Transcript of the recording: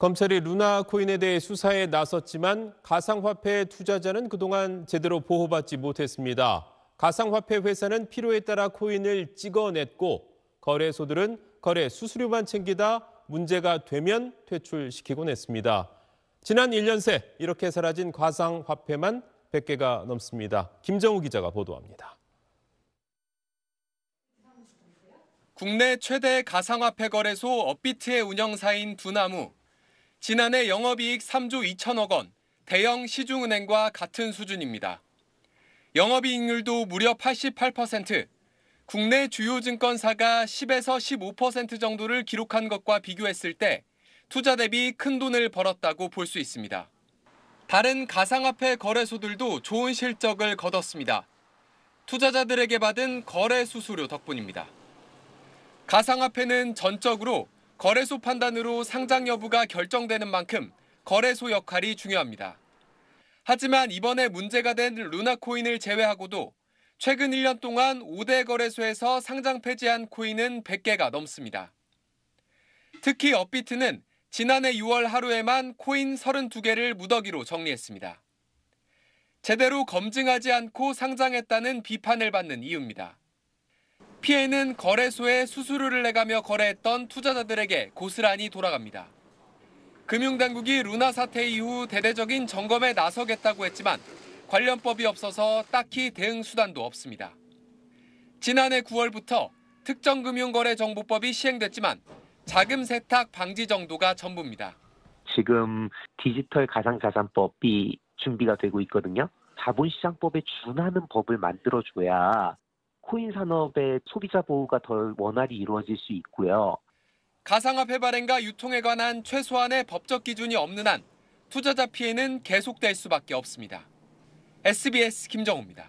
검찰이 루나코인에 대해 수사에 나섰지만 가상화폐 투자자는 그동안 제대로 보호받지 못했습니다. 가상화폐 회사는 필요에 따라 코인을 찍어냈고 거래소들은 거래 수수료만 챙기다 문제가 되면 퇴출시키곤 했습니다. 지난 1년 새 이렇게 사라진 가상화폐만 100개가 넘습니다. 김정우 기자가 보도합니다. 국내 최대 가상화폐 거래소 업비트의 운영사인 두나무. 지난해 영업이익 3조 2천억 원, 대형 시중은행과 같은 수준입니다. 영업이익률도 무려 88%, 국내 주요 증권사가 10에서 15% 정도를 기록한 것과 비교했을 때 투자 대비 큰 돈을 벌었다고 볼 수 있습니다. 다른 가상화폐 거래소들도 좋은 실적을 거뒀습니다. 투자자들에게 받은 거래 수수료 덕분입니다. 가상화폐는 전적으로 거래소 판단으로 상장 여부가 결정되는 만큼 거래소 역할이 중요합니다. 하지만 이번에 문제가 된 루나코인을 제외하고도 최근 1년 동안 5대 거래소에서 상장 폐지한 코인은 100개가 넘습니다. 특히 업비트는 지난해 6월 하루에만 코인 32개를 무더기로 정리했습니다. 제대로 검증하지 않고 상장했다는 비판을 받는 이유입니다. 피해는 거래소에 수수료를 내가며 거래했던 투자자들에게 고스란히 돌아갑니다. 금융당국이 루나 사태 이후 대대적인 점검에 나서겠다고 했지만 관련법이 없어서 딱히 대응 수단도 없습니다. 지난해 9월부터 특정금융거래정보법이 시행됐지만 자금 세탁 방지 정도가 전부입니다. 지금 디지털 가상자산법이 준비가 되고 있거든요. 자본시장법에 준하는 법을 만들어줘야 코인 산업의 소비자 보호가 덜 원활히 이루어질 수 있고요. 가상화폐 발행과 유통에 관한 최소한의 법적 기준이 없는 한 투자자 피해는 계속될 수밖에 없습니다. SBS 김정우입니다.